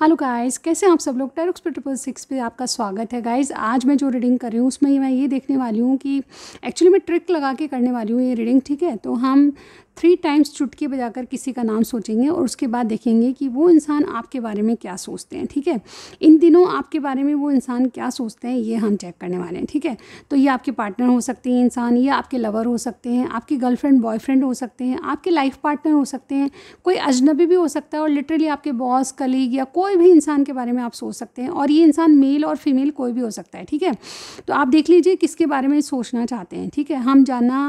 Hello guys कैसे आप सब लोग टेरोक्स पे ट्रिपल सिक्स पे आपका स्वागत है गाइस आज मैं जो रीडिंग कर रही हूँ उसमें मैं ये देखने वाली हूँ कि एक्चुअली मैं ट्रिक लगा के करने वाली हूँ ये रीडिंग ठीक है तो हम थ्री टाइम्स चुटकी बजाकर किसी का नाम सोचेंगे और उसके बाद देखेंगे कि वो इंसान आपके बारे में क्या सोचते हैं ठीक है इन दिनों आपके बारे में वो इंसान क्या सोचते हैं ये हम चेक करने वाले हैं ठीक है तो ये आपके पार्टनर हो सकते हैं इंसान ये आपके लवर हो सकते हैं आपके गर्लफ्रेंड बॉयफ्रेंड हो सकते हैं आपके लाइफ पार्टनर हो सकते हैं कोई अजनबी भी हो सकता है और लिटरली आपके बॉस कलीग या कोई भी इंसान के बारे में आप सोच सकते हैं और ये इंसान मेल और फीमेल कोई भी हो सकता है ठीक है तो आप देख लीजिए किसके बारे में सोचना चाहते हैं ठीक है हम जाना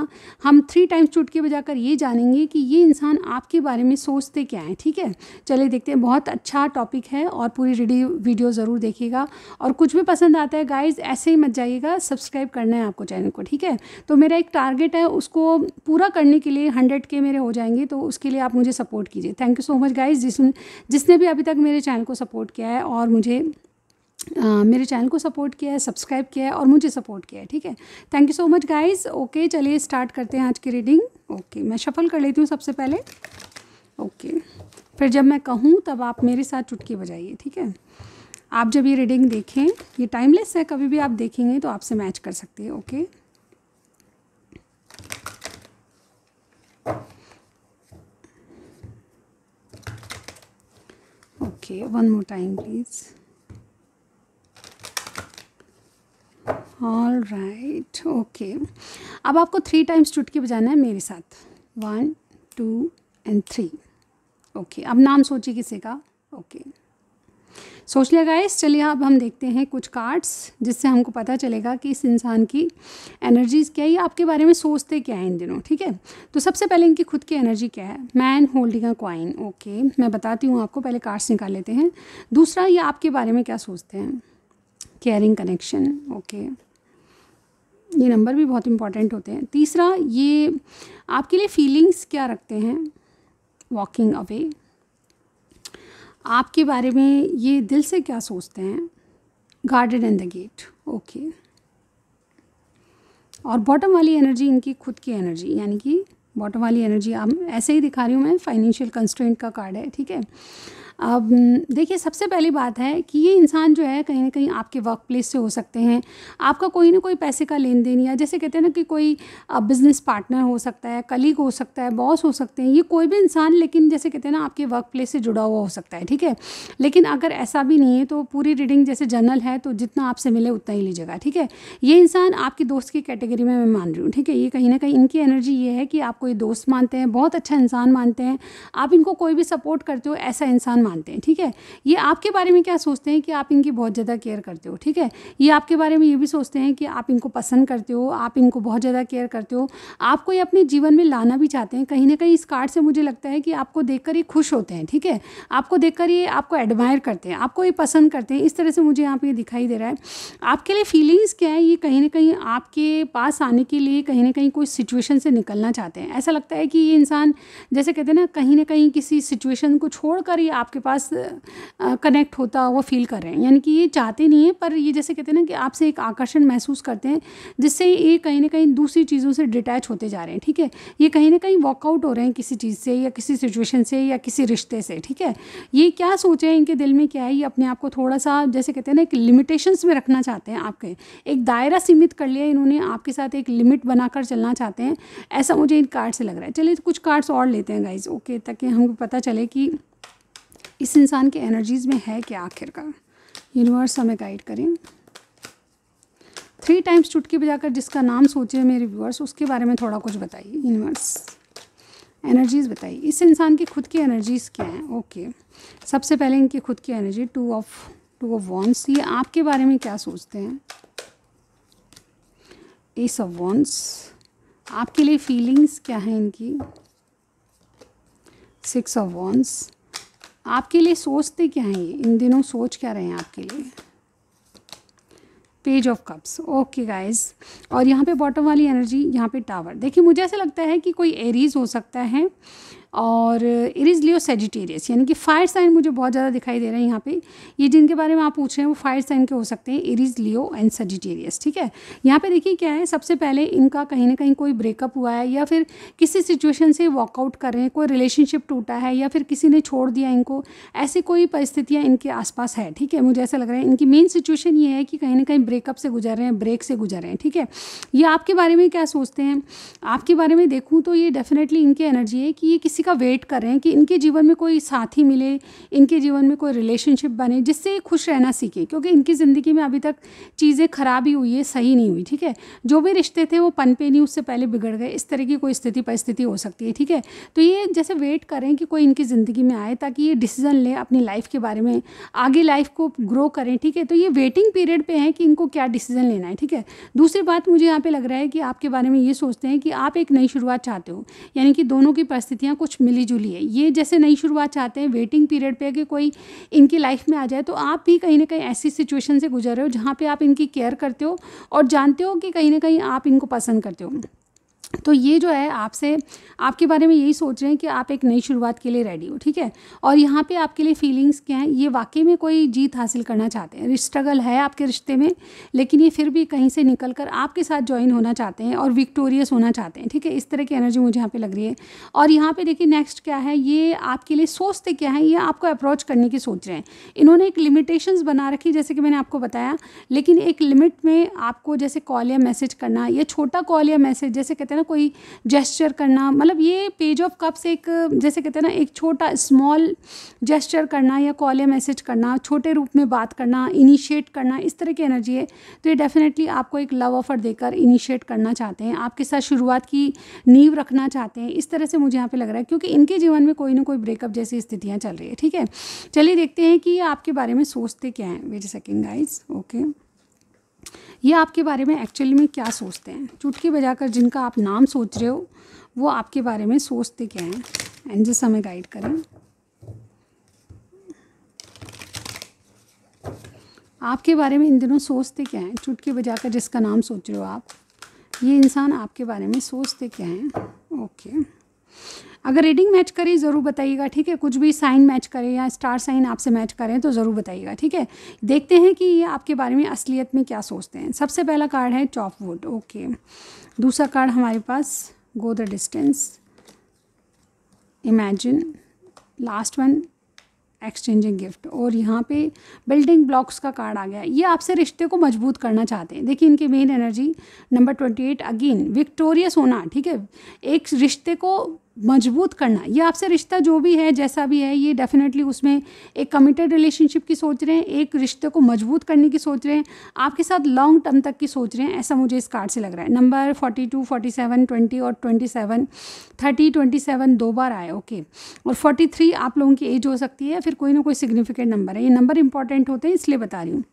हम थ्री टाइम्स चुटकी बजा ये जान जानेंगे कि ये इंसान आपके बारे में सोचते क्या हैं ठीक है चलिए देखते हैं बहुत अच्छा टॉपिक है और पूरी रेडी वीडियो ज़रूर देखिएगा और कुछ भी पसंद आता है गाइज ऐसे ही मत जाइएगा सब्सक्राइब करना है आपको चैनल को ठीक है तो मेरा एक टारगेट है उसको पूरा करने के लिए हंड्रेड के मेरे हो जाएंगे तो उसके लिए आप मुझे सपोर्ट कीजिए thank you so much guys जिस जिसने भी अभी तक मेरे चैनल को सपोर्ट किया है और मुझे Uh, मेरे चैनल को सपोर्ट किया है सब्सक्राइब किया है और मुझे सपोर्ट किया है ठीक है thank you so much guys okay चलिए स्टार्ट करते हैं आज की रीडिंग ओके मैं शफल कर लेती हूँ सबसे पहले ओके फिर जब मैं कहूँ तब आप मेरे साथ चुटकी बजाइए ठीक है आप जब ये रीडिंग देखें ये टाइमलेस है कभी भी आप देखेंगे तो आपसे मैच कर सकती है okay okay one more time please all right okay अब आपको थ्री टाइम्स चुटकी बजाना है मेरे साथ one two and three okay अब नाम सोचिए किसी का ओके okay. सोच लिया गाइस चलिए अब हम देखते हैं कुछ कार्ड्स जिससे हमको पता चलेगा कि इस इंसान की एनर्जीज क्या है आपके बारे में सोचते क्या है इन दिनों ठीक है तो सबसे पहले इनकी खुद की एनर्जी क्या है man holding a coin okay मैं बताती हूँ आपको पहले कार्ड्स निकाल लेते हैं दूसरा ये आपके बारे में क्या सोचते हैं केयरिंग कनेक्शन ओके okay. ये नंबर भी बहुत इंपॉर्टेंट होते हैं तीसरा ये आपके लिए फीलिंग्स क्या रखते हैं वॉकिंग अवे आपके बारे में ये दिल से क्या सोचते हैं garden and the gate okay और बॉटम वाली एनर्जी इनकी खुद की एनर्जी यानी कि बॉटम वाली एनर्जी आप ऐसे ही दिखा रही हूँ मैं फाइनेंशियल कंस्ट्रेंट का कार्ड है ठीक है अब देखिए सबसे पहली बात है कि ये इंसान जो है कहीं ना कहीं आपके वर्क प्लेस से हो सकते हैं आपका कोई ना कोई पैसे का लेन देन या जैसे कहते हैं ना कि कोई बिज़नेस पार्टनर हो सकता है कलीग हो सकता है बॉस हो सकते हैं ये कोई भी इंसान लेकिन जैसे कहते हैं ना आपके वर्क प्लेस से जुड़ा हुआ हो सकता है ठीक है लेकिन अगर ऐसा भी नहीं है तो पूरी रीडिंग जैसे जर्नल है तो जितना आपसे मिले उतना ही लीजिएगा ठीक है ये इंसान आपके दोस्त की कैटेगरी में मैं मान रही हूँ ठीक है ये कहीं ना कहीं इनकी एनर्जी ये है कि आप कोई दोस्त मानते हैं बहुत अच्छा इंसान मानते हैं आप इनको कोई भी सपोर्ट करते हो ऐसा इंसान मानते हैं ठीक है ये आपके बारे में क्या सोचते हैं कि आप इनकी बहुत ज़्यादा केयर करते हो ठीक है ये आपके बारे में ये भी सोचते हैं कि आप इनको पसंद करते हो आप इनको बहुत ज़्यादा केयर करते हो आपको ये अपने जीवन में लाना भी चाहते हैं कहीं ना कहीं इस कार्ड से मुझे लगता है कि आपको देख ये खुश होते हैं ठीक है आपको देख ये आपको एडमायर करते हैं आपको ये पसंद करते हैं इस तरह से मुझे यहाँ पर दिखाई दे रहा है आपके लिए फीलिंग्स क्या है ये कहीं ना कहीं आपके पास आने के लिए कहीं ना कहीं कोई सिचुएशन से निकलना चाहते हैं ऐसा लगता है कि ये इंसान जैसे कहते हैं ना कहीं ना कहीं किसी सिचुएशन को छोड़कर ही आप आपके पास कनेक्ट होता हुआ फील कर रहे हैं यानी कि ये चाहते नहीं हैं पर ये जैसे कहते हैं ना कि आपसे एक आकर्षण महसूस करते हैं जिससे ये कहीं ना कहीं दूसरी चीज़ों से डिटैच होते जा रहे हैं ठीक है ये कहीं ना कहीं वॉकआउट हो रहे हैं किसी चीज़ से या किसी सिचुएशन से या किसी रिश्ते से ठीक है ये क्या सोचे हैं इनके दिल में क्या है ये अपने आप को थोड़ा सा जैसे कहते हैं ना एक लिमिटेशंस में रखना चाहते हैं आपके एक दायरा सीमित कर लिया इन्होंने आपके साथ एक लिमिट बनाकर चलना चाहते हैं ऐसा मुझे इन कार्ड से लग रहा है चलिए कुछ कार्ड्स और लेते हैं गाइज ओके ताकि हमको पता चले कि इस इंसान के एनर्जीज़ में है क्या आखिरकार यूनिवर्स हमें गाइड करें थ्री टाइम्स चुटकी बजाकर जिसका नाम सोचे मेरे व्यूअर्स उसके बारे में थोड़ा कुछ बताइए यूनिवर्स एनर्जीज़ बताइए इस इंसान की खुद की एनर्जीज़ क्या हैं ओके सबसे पहले इनकी खुद की energy two of two of wands ये आपके बारे में क्या सोचते हैं एस ऑफ वॉन्स आपके लिए फीलिंग्स क्या हैं इनकी सिक्स ऑफ वॉन्स आपके लिए सोचते क्या हैं ये इन दिनों सोच क्या रहे हैं आपके लिए page of cups okay guys और यहाँ पे बॉटम वाली एनर्जी यहाँ पे टावर देखिए मुझे ऐसा लगता है कि कोई एरीज हो सकता है और इरिज लियो सेजिटेरियस यानी कि फायर साइन मुझे बहुत ज़्यादा दिखाई दे रहे हैं यहाँ पे ये जिनके बारे में आप पूछ रहे हैं वो फायर साइन के हो सकते हैं इरिज लियो एंड सेजिटेरियस ठीक है यहाँ पे देखिए क्या है सबसे पहले इनका कहीं ना कहीं कोई ब्रेकअप हुआ है या फिर किसी सिचुएशन से वॉकआउट कर रहे हैं कोई रिलेशनशिप टूटा है या फिर किसी ने छोड़ दिया इनको ऐसी कोई परिस्थितियाँ इनके आसपास है ठीक है मुझे ऐसा लग रहा है इनकी मेन सिचुएशन ये है कि कहीं ना कहीं ब्रेकअप से गुजर रहे हैं ब्रेक से गुजर रहे हैं ठीक है ये आपके बारे में क्या सोचते हैं आपके बारे में देखूँ तो ये डेफिनेटली इनकी एनर्जी है कि ये किसी किसी का वेट कर रहे हैं कि इनके जीवन में कोई साथी मिले इनके जीवन में कोई रिलेशनशिप बने जिससे खुश रहना सीखे क्योंकि इनकी ज़िंदगी में अभी तक चीज़ें खराब ही हुई है सही नहीं हुई ठीक है जो भी रिश्ते थे वो पनपे नहीं उससे पहले बिगड़ गए इस तरह की कोई स्थिति परिस्थिति हो सकती है ठीक है तो ये जैसे वेट करें कि कोई इनकी ज़िंदगी में आए ताकि ये डिसीज़न लें अपनी लाइफ के बारे में आगे लाइफ को ग्रो करें ठीक है तो ये वेटिंग पीरियड पर है कि इनको क्या डिसीज़न लेना है ठीक है दूसरी बात मुझे यहाँ पर लग रहा है कि आपके बारे में ये सोचते हैं कि आप एक नई शुरुआत चाहते हो यानी कि दोनों की परिस्थितियाँ कुछ कुछ मिली जुली है ये जैसे नई शुरुआत चाहते हैं वेटिंग पीरियड पे कि कोई इनकी लाइफ में आ जाए तो आप भी कहीं ना कहीं ऐसी सिचुएशन से गुजर रहे हो जहाँ पे आप इनकी केयर करते हो और जानते हो कि कहीं ना कहीं आप इनको पसंद करते हो तो ये जो है आपसे आपके बारे में यही सोच रहे हैं कि आप एक नई शुरुआत के लिए रेडी हो ठीक है और यहाँ पे आपके लिए फीलिंग्स क्या हैं ये वाकई में कोई जीत हासिल करना चाहते हैं स्ट्रगल है आपके रिश्ते में लेकिन ये फिर भी कहीं से निकल कर आपके साथ ज्वाइन होना चाहते हैं और विक्टोरियस होना चाहते हैं ठीक है इस तरह की एनर्जी मुझे यहाँ पर लग रही है और यहाँ पर देखिए नेक्स्ट क्या है ये आपके लिए सोचते क्या है ये आपको अप्रोच करने की सोच रहे हैं इन्होंने एक लिमिटेशन बना रखी जैसे कि मैंने आपको बताया लेकिन एक लिमिट में आपको जैसे कॉल या मैसेज करना या छोटा कॉल या मैसेज जैसे कहते हैं कोई जेस्चर करना मतलब ये पेज ऑफ कप्स एक जैसे कहते हैं ना एक छोटा स्मॉल जेस्चर करना या कॉल या मैसेज करना छोटे रूप में बात करना इनिशिएट करना इस तरह की एनर्जी है तो ये डेफिनेटली आपको एक लव ऑफर देकर इनिशिएट करना चाहते हैं आपके साथ शुरुआत की नींव रखना चाहते हैं इस तरह से मुझे यहाँ पर लग रहा है क्योंकि इनके जीवन में कोई ना कोई ब्रेकअप जैसी स्थितियाँ चल रही है ठीक है चलिए देखते हैं कि आपके बारे में सोचते क्या हैं वेट सेकेंड गाइज ओके ये आपके बारे में एक्चुअली में क्या सोचते हैं चुटकी बजाकर जिनका आप नाम सोच रहे हो वो आपके बारे में सोचते क्या हैं एंजल्स हमें गाइड करें आपके बारे में इन दिनों सोचते क्या हैं चुटकी बजाकर जिसका नाम सोच रहे हो आप ये इंसान आपके बारे में सोचते क्या हैं ओके अगर रीडिंग मैच करी ज़रूर बताइएगा ठीक है कुछ भी साइन मैच करें या स्टार साइन आपसे मैच करें तो ज़रूर बताइएगा ठीक है देखते हैं कि ये आपके बारे में असलियत में क्या सोचते हैं सबसे पहला कार्ड है चॉप वुड ओके दूसरा कार्ड हमारे पास go the distance imagine last one exchanging gift और यहाँ पे बिल्डिंग ब्लॉक्स का कार्ड आ गया ये आपसे रिश्ते को मजबूत करना चाहते हैं देखिए इनकी main energy number twenty eight again victorious होना ठीक है एक रिश्ते को मजबूत करना ये आपसे रिश्ता जो भी है जैसा भी है ये डेफिनेटली उसमें एक कमिटेड रिलेशनशिप की सोच रहे हैं एक रिश्ते को मजबूत करने की सोच रहे हैं आपके साथ लॉन्ग टर्म तक की सोच रहे हैं ऐसा मुझे इस कार्ड से लग रहा है number forty two forty seven twenty और twenty seven thirty twenty seven दो बार आए ओके और फोर्टी थ्री आप लोगों की एज हो सकती है फिर कोई ना कोई सिग्निफिकेंट नंबर है ये नंबर इंपॉर्टेंट होते हैं इसलिए बता रही हूँ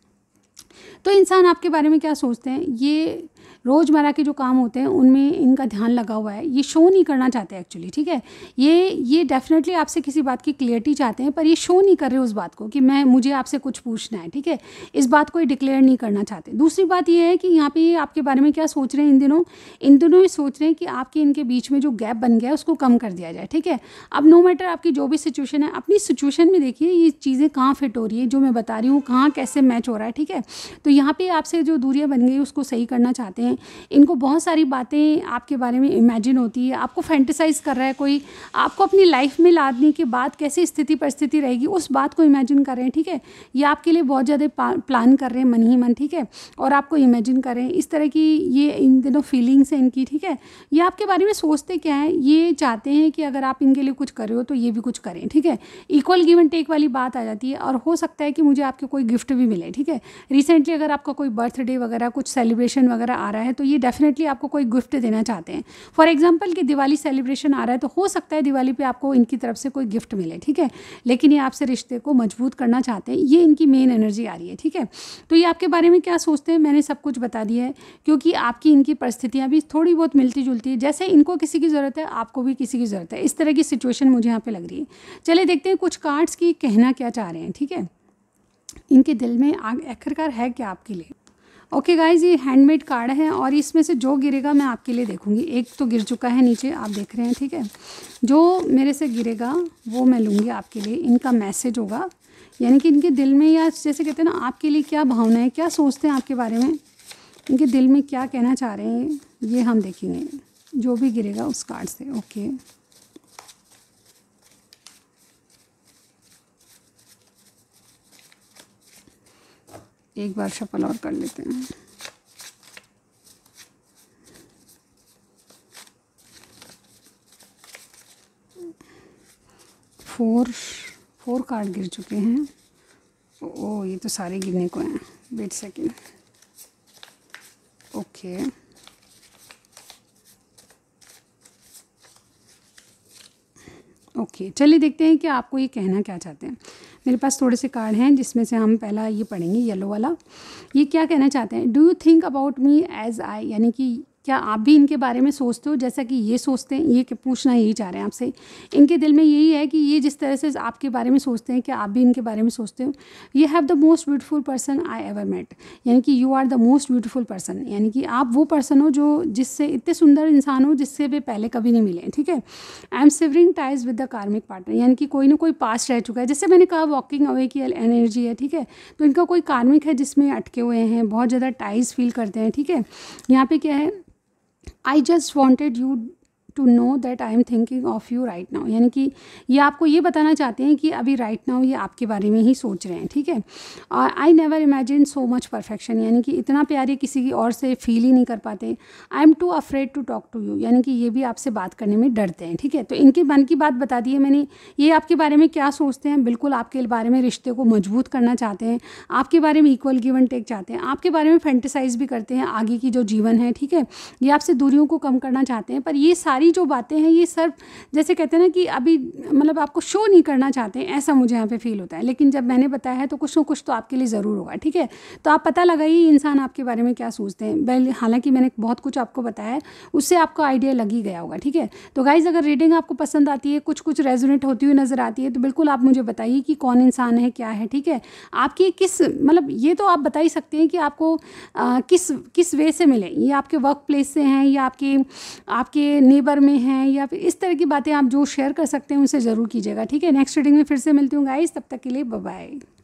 तो इंसान आपके बारे में क्या सोचते हैं ये रोज़मर्रा के जो काम होते हैं उनमें इनका ध्यान लगा हुआ है ये शो नहीं करना चाहते एक्चुअली ठीक है ये ये डेफिनेटली आपसे किसी बात की क्लियरिटी चाहते हैं पर ये शो नहीं कर रहे उस बात को कि मैं मुझे आपसे कुछ पूछना है ठीक है इस बात को ये डिक्लेयर नहीं करना चाहते दूसरी बात ये है कि यहाँ पर आपके बारे में क्या सोच रहे हैं इन दिनों इन दिनों ये सोच रहे हैं कि आपके इनके बीच में जो गैप बन गया है उसको कम कर दिया जाए ठीक है अब नो मैटर आपकी जो भी सिचुएशन है अपनी सिचुएशन में देखिए ये चीज़ें कहाँ फिट हो रही है जो मैं बता रही हूँ कहाँ कैसे मैच हो रहा है ठीक है तो यहाँ पर आपसे जो दूरियाँ बन गई उसको सही करना चाहते हैं हैं इनको बहुत सारी बातें आपके बारे में इमेजिन होती है आपको फैंटिसाइज़ कर रहा है कोई आपको अपनी लाइफ में लादने के बाद कैसी स्थिति परिस्थिति रहेगी उस बात को इमेजिन कर रहे हैं ठीक है ये आपके लिए बहुत ज़्यादा प्लान कर रहे हैं मन ही मन ठीक है और आपको इमेजिन कर रहे हैं इस तरह की ये इन दिनों फीलिंग्स हैं इनकी ठीक है ये आपके बारे में सोचते क्या है ये चाहते हैं कि अगर आप इनके लिए कुछ कर रहे हो तो ये भी कुछ करें ठीक है इक्वल गिव एंड टेक वाली बात आ जाती है और हो सकता है कि मुझे आपके कोई गिफ्ट भी मिले ठीक है रिसेंटली अगर आपका कोई बर्थडे वगैरह कुछ सेलिब्रेशन वगैरह आ रहा है रहा है तो ये डेफिनेटली आपको कोई गिफ्ट देना चाहते हैं फॉर एग्जाम्पल कि दिवाली सेलिब्रेशन आ रहा है तो हो सकता है दिवाली पर आपको इनकी तरफ से कोई गिफ्ट मिले ठीक है लेकिन ये आपसे रिश्ते को मजबूत करना चाहते हैं ये इनकी मेन एनर्जी आ रही है ठीक है तो ये आपके बारे में क्या सोचते हैं मैंने सब कुछ बता दिया है क्योंकि आपकी इनकी परिस्थितियाँ भी थोड़ी बहुत मिलती जुलती है जैसे इनको किसी की ज़रूरत है आपको भी किसी की ज़रूरत है इस तरह की सिचुएशन मुझे यहाँ पे लग रही है चले देखते हैं कुछ कार्ड्स की कहना क्या चाह रहे हैं ठीक है इनके दिल में आखिरकार है क्या आपके लिए ओके गाइज ये हैंडमेड कार्ड है और इसमें से जो गिरेगा मैं आपके लिए देखूँगी एक तो गिर चुका है नीचे आप देख रहे हैं ठीक है जो मेरे से गिरेगा वो मैं लूँगी आपके लिए इनका मैसेज होगा यानी कि इनके दिल में या जैसे कहते हैं ना आपके लिए क्या भावना है क्या सोचते हैं आपके बारे में इनके दिल में क्या कहना चाह रहे हैं ये हम देखेंगे जो भी गिरेगा उस कार्ड से ओके एक बार शफल और कर लेते हैं फोर फोर कार्ड गिर चुके हैं ओ ये तो सारे गिरने को हैं वेट सेकेंड ओके ओके चलिए देखते हैं कि आपको ये कहना क्या चाहते हैं मेरे पास थोड़े से कार्ड हैं जिसमें से हम पहला ये पढ़ेंगे येलो वाला ये क्या कहना चाहते हैं do you think about me as I यानी कि क्या आप भी इनके बारे में सोचते हो जैसा कि ये सोचते हैं ये पूछना यही चाह रहे हैं आपसे इनके दिल में यही है कि ये जिस तरह से आपके बारे में सोचते हैं क्या आप भी इनके बारे में सोचते हो you have the most beautiful person I ever met यानी कि you are the most beautiful person यानी कि आप वो पर्सन हो जो जिससे इतने सुंदर इंसान हो जिससे वे पहले कभी नहीं मिले ठीक है I am severing ties with the karmic partner यानी कि कोई ना कोई पास्ट रह चुका है जैसे मैंने कहा वॉकिंग अवे की एनर्जी है ठीक है तो इनका कोई कार्मिक है जिसमें अटके हुए हैं बहुत ज़्यादा टाइज फील करते हैं ठीक है यहाँ पे क्या है I just wanted you to know that I am thinking of you right now यानी कि ये आपको ये बताना चाहते हैं कि अभी राइट right नाउ ये आपके बारे में ही सोच रहे हैं ठीक है और I never imagine so much perfection यानी कि इतना प्यार ये किसी की और से फील ही नहीं कर पाते I am too afraid to talk to you यानी कि ये भी आपसे बात करने में डरते हैं ठीक है तो इनके मन की बात बता दी है मैंने ये आपके बारे में क्या सोचते हैं बिल्कुल आपके बारे में रिश्ते को मजबूत करना चाहते हैं आपके बारे में इक्वल गिव एंड टेक चाहते हैं आपके बारे में फैंटिसाइज भी करते हैं आगे की जो जीवन है ठीक है ये आपसे दूरियों को कम करना चाहते हैं पर ये सारे सारी जो बातें हैं ये सर जैसे कहते हैं ना कि अभी मतलब आपको शो नहीं करना चाहते ऐसा मुझे यहाँ पे फील होता है लेकिन जब मैंने बताया है तो कुछ ना कुछ तो आपके लिए ज़रूर होगा ठीक है तो आप पता लगाइए इंसान आपके बारे में क्या सोचते हैं वेल हालांकि मैंने बहुत कुछ आपको बताया है उससे आपको आइडिया लग ही गया होगा ठीक है तो गाइज़ अगर रीडिंग आपको पसंद आती है कुछ कुछ रेजोनेट होती हुई नज़र आती है तो बिल्कुल आप मुझे बताइए कि कौन इंसान है क्या है ठीक है आपकी किस मतलब ये तो आप बता ही सकते हैं कि आपको किस किस वे से मिले ये आपके वर्क प्लेस से हैं या आपके आपके नेबर फ़ीवर में हैं या फिर इस तरह की बातें आप जो शेयर कर सकते हैं उनसे ज़रूर कीजिएगा ठीक है नेक्स्ट रीडिंग में फिर से मिलती हूँ गाइस तब तक के लिए बाय